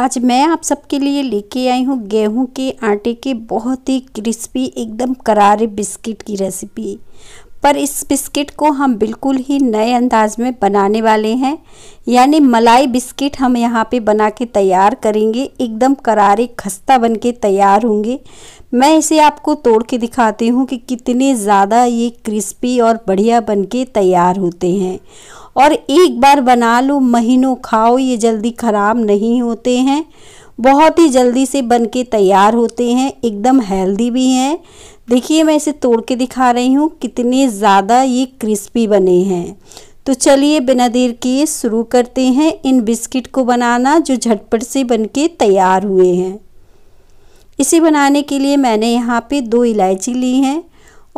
आज मैं आप सबके लिए लेके आई हूँ गेहूं के आटे के बहुत ही क्रिस्पी एकदम करारे बिस्किट की रेसिपी पर इस बिस्किट को हम बिल्कुल ही नए अंदाज में बनाने वाले हैं यानी मलाई बिस्किट हम यहाँ पे बना के तैयार करेंगे एकदम करारे खस्ता बन के तैयार होंगे मैं इसे आपको तोड़ के दिखाती हूँ कि कितने ज़्यादा ये क्रिस्पी और बढ़िया बन के तैयार होते हैं और एक बार बना लो महीनों खाओ ये जल्दी ख़राब नहीं होते हैं बहुत ही जल्दी से बन के तैयार होते हैं एकदम हेल्दी भी हैं देखिए मैं इसे तोड़ के दिखा रही हूँ कितने ज़्यादा ये क्रिस्पी बने हैं तो चलिए बिना देर के शुरू करते हैं इन बिस्किट को बनाना जो झटपट से बन के तैयार हुए हैं इसे बनाने के लिए मैंने यहाँ पे दो इलायची ली हैं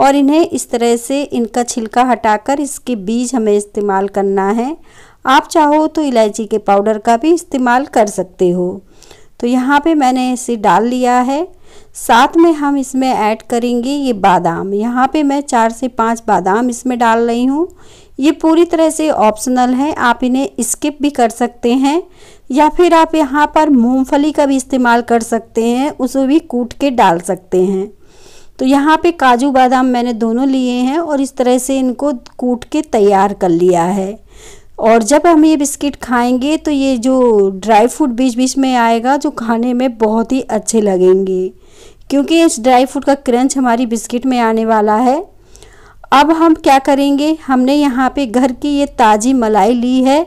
और इन्हें इस तरह से इनका छिलका हटाकर इसके बीज हमें इस्तेमाल करना है आप चाहो तो इलायची के पाउडर का भी इस्तेमाल कर सकते हो तो यहाँ पे मैंने इसे डाल लिया है साथ में हम इसमें ऐड करेंगे ये बादाम यहाँ पे मैं चार से पाँच बादाम इसमें डाल रही हूँ ये पूरी तरह से ऑप्शनल है आप इन्हें स्किप भी कर सकते हैं या फिर आप यहाँ पर मूंगफली का भी इस्तेमाल कर सकते हैं उसे भी कूट के डाल सकते हैं तो यहाँ पे काजू बादाम मैंने दोनों लिए हैं और इस तरह से इनको कूट के तैयार कर लिया है और जब हम ये बिस्किट खाएंगे तो ये जो ड्राई फ्रूट बीच बीच में आएगा जो खाने में बहुत ही अच्छे लगेंगे क्योंकि इस ड्राई फ्रूट का क्रंच हमारी बिस्किट में आने वाला है अब हम क्या करेंगे हमने यहाँ पे घर की ये ताज़ी मलाई ली है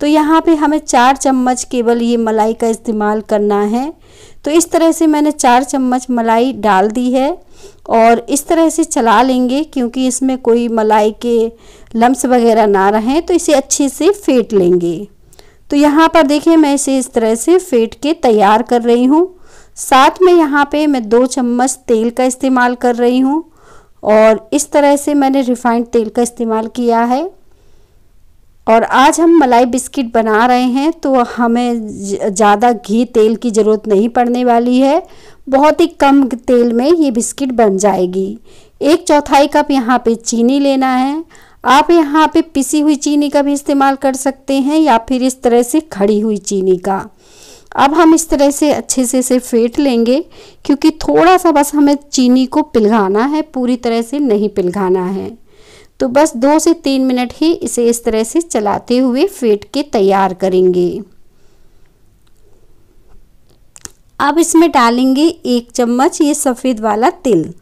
तो यहाँ पे हमें चार चम्मच केवल ये मलाई का इस्तेमाल करना है तो इस तरह से मैंने चार चम्मच मलाई डाल दी है और इस तरह से चला लेंगे क्योंकि इसमें कोई मलाई के लम्स वगैरह ना रहें तो इसे अच्छे से फेंट लेंगे तो यहाँ पर देखिए मैं इसे इस तरह से फेंट के तैयार कर रही हूँ साथ में यहाँ पे मैं दो चम्मच तेल का इस्तेमाल कर रही हूँ और इस तरह से मैंने रिफाइंड तेल का इस्तेमाल किया है और आज हम मलाई बिस्किट बना रहे हैं तो हमें ज़्यादा घी तेल की ज़रूरत नहीं पड़ने वाली है बहुत ही कम तेल में ये बिस्किट बन जाएगी एक चौथाई कप यहाँ पे चीनी लेना है आप यहाँ पे पिसी हुई चीनी का भी इस्तेमाल कर सकते हैं या फिर इस तरह से खड़ी हुई चीनी का अब हम इस तरह से अच्छे से इसे फेंट लेंगे क्योंकि थोड़ा सा बस हमें चीनी को पिलगाना है पूरी तरह से नहीं पिलगाना है तो बस दो से तीन मिनट ही इसे इस तरह से चलाते हुए फेंट के तैयार करेंगे अब इसमें डालेंगे एक चम्मच ये सफ़ेद वाला तिल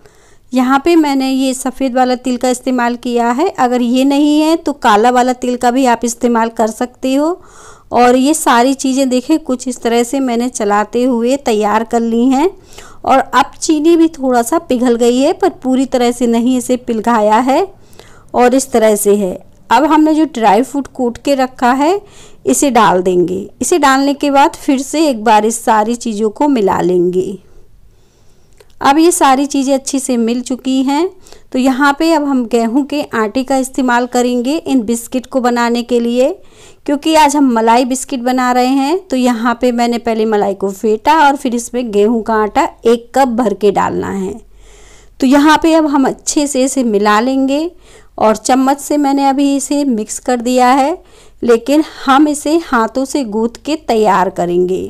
यहाँ पे मैंने ये सफ़ेद वाला तिल का इस्तेमाल किया है अगर ये नहीं है तो काला वाला तिल का भी आप इस्तेमाल कर सकते हो और ये सारी चीज़ें देखें कुछ इस तरह से मैंने चलाते हुए तैयार कर ली हैं और अब चीनी भी थोड़ा सा पिघल गई है पर पूरी तरह से नहीं इसे पिघाया है और इस तरह से है अब हमने जो ड्राई फ्रूट कूट के रखा है इसे डाल देंगे इसे डालने के बाद फिर से एक बार इस सारी चीज़ों को मिला लेंगे अब ये सारी चीज़ें अच्छी से मिल चुकी हैं तो यहाँ पे अब हम गेहूं के आटे का इस्तेमाल करेंगे इन बिस्किट को बनाने के लिए क्योंकि आज हम मलाई बिस्किट बना रहे हैं तो यहाँ पे मैंने पहले मलाई को फेंटा और फिर इसमें गेहूं का आटा एक कप भर के डालना है तो यहाँ पे अब हम अच्छे से इसे मिला लेंगे और चम्मच से मैंने अभी इसे मिक्स कर दिया है लेकिन हम इसे हाथों से गूँथ के तैयार करेंगे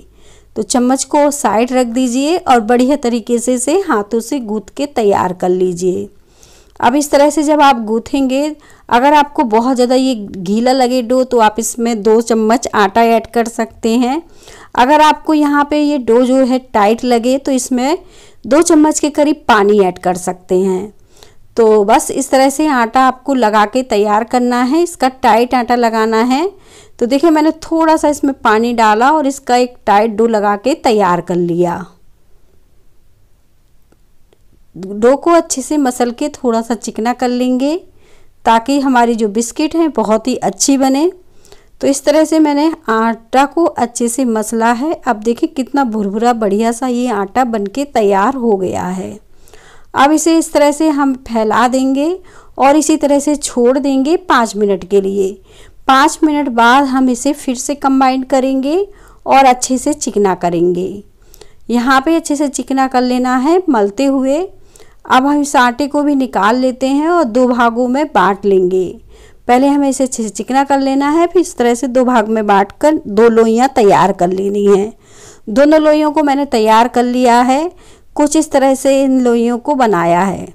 तो चम्मच को साइड रख दीजिए और बढ़िया तरीके से इसे हाथों से गूँथ के तैयार कर लीजिए अब इस तरह से जब आप गूँथेंगे अगर आपको बहुत ज़्यादा ये गीला लगे डो तो आप इसमें दो चम्मच आटा ऐड कर सकते हैं अगर आपको यहाँ पे ये डो जो है टाइट लगे तो इसमें दो चम्मच के करीब पानी ऐड कर सकते हैं तो बस इस तरह से आटा आपको लगा के तैयार करना है इसका टाइट आटा लगाना है तो देखिए मैंने थोड़ा सा इसमें पानी डाला और इसका एक टाइट डो लगा के तैयार कर लिया डो को अच्छे से मसल के थोड़ा सा चिकना कर लेंगे ताकि हमारी जो बिस्किट हैं बहुत ही अच्छी बने तो इस तरह से मैंने आटा को अच्छे से मसला है अब देखिए कितना भुरभुरा बढ़िया सा ये आटा बनके तैयार हो गया है अब इसे इस तरह से हम फैला देंगे और इसी तरह से छोड़ देंगे पाँच मिनट के लिए पाँच मिनट बाद हम इसे फिर से कंबाइन करेंगे और अच्छे से चिकना करेंगे यहाँ पे अच्छे से चिकना कर लेना है मलते हुए अब हम इस आटे को भी निकाल लेते हैं और दो भागों में बांट लेंगे पहले हमें इसे चिकना कर लेना है फिर इस तरह से दो भाग में बांट कर दो लोइयाँ तैयार कर लेनी हैं दोनों लोइयों को मैंने तैयार कर लिया है कुछ इस तरह से इन लोइयों को बनाया है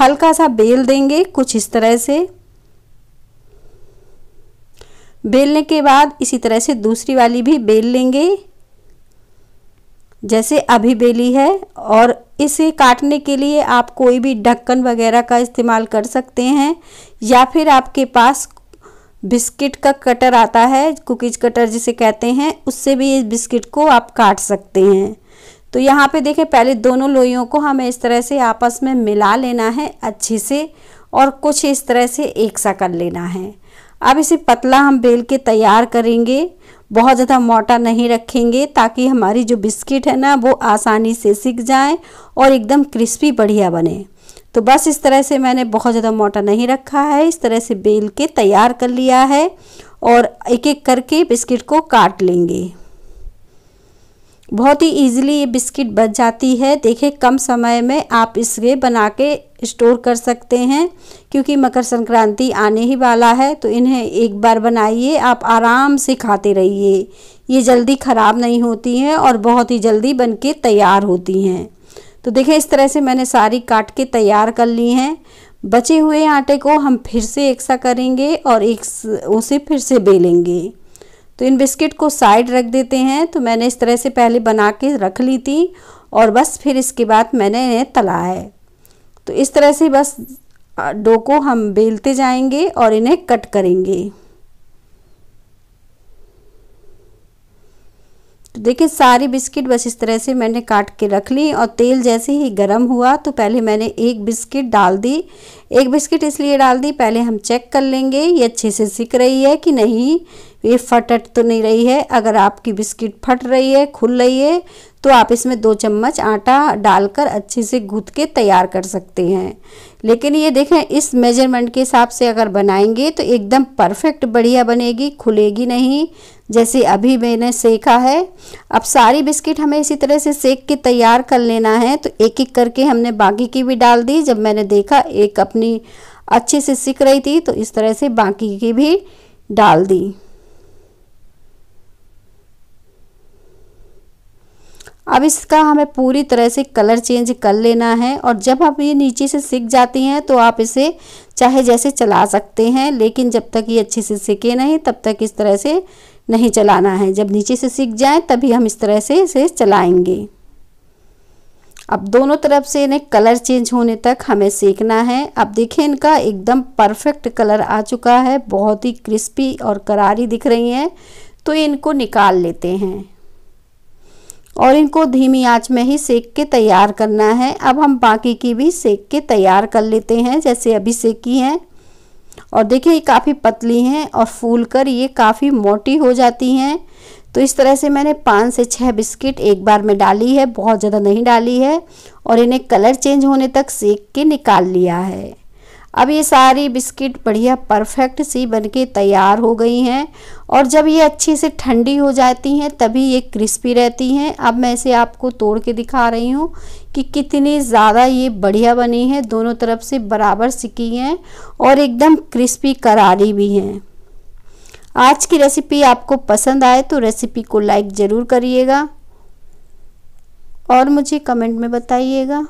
हल्का सा बेल देंगे कुछ इस तरह से बेलने के बाद इसी तरह से दूसरी वाली भी बेल लेंगे जैसे अभी बेली है और इसे काटने के लिए आप कोई भी ढक्कन वगैरह का इस्तेमाल कर सकते हैं या फिर आपके पास बिस्किट का कटर आता है कुकीज कटर जिसे कहते हैं उससे भी इस बिस्किट को आप काट सकते हैं तो यहाँ पे देखें पहले दोनों लोइयों को हमें इस तरह से आपस में मिला लेना है अच्छे से और कुछ इस तरह से एक सा कर लेना है अब इसे पतला हम बेल के तैयार करेंगे बहुत ज़्यादा मोटा नहीं रखेंगे ताकि हमारी जो बिस्किट है ना वो आसानी से सीख जाए और एकदम क्रिस्पी बढ़िया बने तो बस इस तरह से मैंने बहुत ज़्यादा मोटा नहीं रखा है इस तरह से बेल के तैयार कर लिया है और एक एक करके बिस्किट को काट लेंगे बहुत ही इजीली ये बिस्किट बच जाती है देखिए कम समय में आप इसे बना के स्टोर कर सकते हैं क्योंकि मकर संक्रांति आने ही वाला है तो इन्हें एक बार बनाइए आप आराम से खाते रहिए ये जल्दी ख़राब नहीं होती हैं और बहुत ही जल्दी बन के तैयार होती हैं तो देखें इस तरह से मैंने सारी काट के तैयार कर ली हैं बचे हुए आटे को हम फिर से एक सा करेंगे और एक उसे फिर से बेलेंगे तो इन बिस्किट को साइड रख देते हैं तो मैंने इस तरह से पहले बना के रख ली थी और बस फिर इसके बाद मैंने इन्हें तला है तो इस तरह से बस डो को हम बेलते जाएंगे और इन्हें कट करेंगे तो देखिए सारी बिस्किट बस इस तरह से मैंने काट के रख ली और तेल जैसे ही गर्म हुआ तो पहले मैंने एक बिस्किट डाल दी एक बिस्किट इसलिए डाल दी पहले हम चेक कर लेंगे ये अच्छे से सिक रही है कि नहीं ये फटट तो नहीं रही है अगर आपकी बिस्किट फट रही है खुल रही है तो आप इसमें दो चम्मच आटा डालकर अच्छे से गूँथ के तैयार कर सकते हैं लेकिन ये देखें इस मेजरमेंट के हिसाब से अगर बनाएंगे तो एकदम परफेक्ट बढ़िया बनेगी खुलेगी नहीं जैसे अभी मैंने सेका है अब सारी बिस्किट हमें इसी तरह से सेक के तैयार कर लेना है तो एक एक करके हमने बाकी की भी डाल दी जब मैंने देखा एक अपनी अच्छे से सीख रही थी तो इस तरह से बाकी की भी डाल दी अब इसका हमें पूरी तरह से कलर चेंज कर लेना है और जब आप ये नीचे से सीख जाती हैं तो आप इसे चाहे जैसे चला सकते हैं लेकिन जब तक ये अच्छे से सीखे नहीं तब तक इस तरह से नहीं चलाना है जब नीचे से सीख जाए तभी हम इस तरह से इसे चलाएंगे अब दोनों तरफ से इन्हें कलर चेंज होने तक हमें सेकना है अब देखें इनका एकदम परफेक्ट कलर आ चुका है बहुत ही क्रिस्पी और करारी दिख रही हैं तो इनको निकाल लेते हैं और इनको धीमी आंच में ही सेक के तैयार करना है अब हम बाकी की भी सेक के तैयार कर लेते हैं जैसे अभी सेकी हैं और देखिए ये काफ़ी पतली हैं और फूल कर ये काफ़ी मोटी हो जाती हैं तो इस तरह से मैंने पाँच से छः बिस्किट एक बार में डाली है बहुत ज़्यादा नहीं डाली है और इन्हें कलर चेंज होने तक सेक के निकाल लिया है अब ये सारी बिस्किट बढ़िया परफेक्ट सी बनके तैयार हो गई हैं और जब ये अच्छे से ठंडी हो जाती हैं तभी ये क्रिस्पी रहती हैं अब मैं इसे आपको तोड़ के दिखा रही हूँ कि कितनी ज़्यादा ये बढ़िया बनी है दोनों तरफ से बराबर सिकी हैं और एकदम क्रिस्पी करारी भी हैं आज की रेसिपी आपको पसंद आए तो रेसिपी को लाइक ज़रूर करिएगा और मुझे कमेंट में बताइएगा